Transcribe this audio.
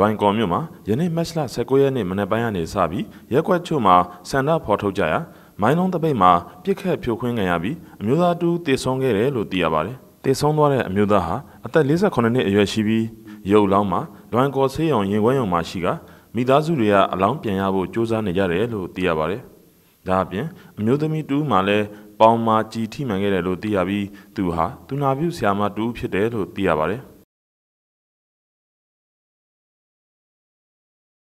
လွိုင်ကော်မြို့မှာယနေ့မတ်လ19ရက်နေ့မနက်ပိုင်းကနေစပြီးရက်ကွက်ချို့မှာဆန္ဒဖော်ထုတ်ကြရာမိုင်းလုံးတပိတ်မှာပြစ်ခတ်ဖြိုခွင်းခံရပြီးအမျိုးသားတူတေဆုံးခဲ့တယ်လို့သိရပါတယ်။တေဆုံးသွားတဲ့အမျိုးသားဟာအသက်48နှစ်အရွယ်ရှိပြီးရုပ်လောင်းမှာလွိုင်ကော်ဆေးရုံရင်ခွဲရုံမှာရှိကမိသားစုတွေကအလောင်းပြန်ရဖို့ကြိုးစားနေကြတယ်လို့သိရပါတယ်။ဒါအပြင်အမျိုးသမီးတူမှလည်းပေါင်မာကြည်ထိမှန်ခဲ့တယ်လို့သိရပြီးသူဟာသူနာပြုဆရာမတူဖြစ်တယ်လို့သိရပါတယ်။